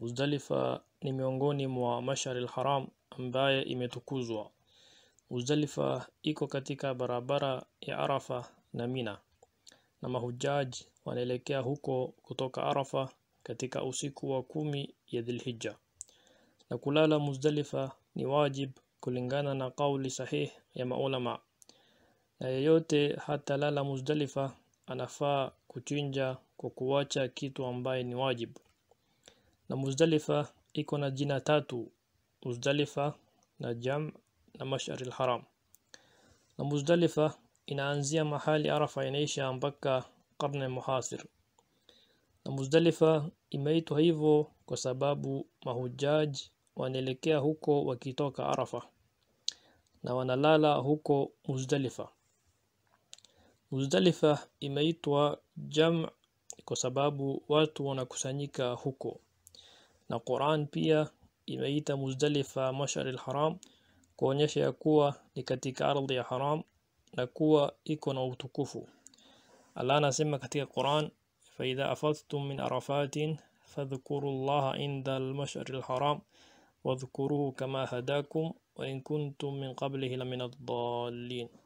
Muzdalifa ni miongoni mwa al Haram ambaye imetukuzwa. Muzdalifa iko katika barabara ya Arafa na Mina na mahujaji wanaelekea huko kutoka Arafa katika usiku wa kumi ya Dhulhijja. Na kulala Muzdalifa ni wajib kulingana na kauli sahih ya maulama. Na yeyote hata lala Muzdalifa anafaa kuchinja kwa kuwacha kitu ambaye ni wajib na Muzdalifa iko na jina tatu Muzdalifa na Jam na mashar Haram na Muzdalifa inaanzia mahali Arafa inaisha mpaka karne muhasir na Muzdalifa imeitwa hivyo kwa sababu mahujaji wanaelekea huko wakitoka Arafa na wanalala huko Muzdalifa. Muzdalifa imeitwa Jam kwa sababu watu wanakusanyika huko. na Qur'an pia imeita Muzdalifa Mashar al-Haram kuonyesha ya kuwa ni katika ardhi ya haram na kuwa iko na utukufu Allah anasema katika Qur'an fa idha afadtum min فإذا أفضتم من عرفات فاذكروا الله عند kama hadakum wa in kuntum min qablihi la min ad-dallin.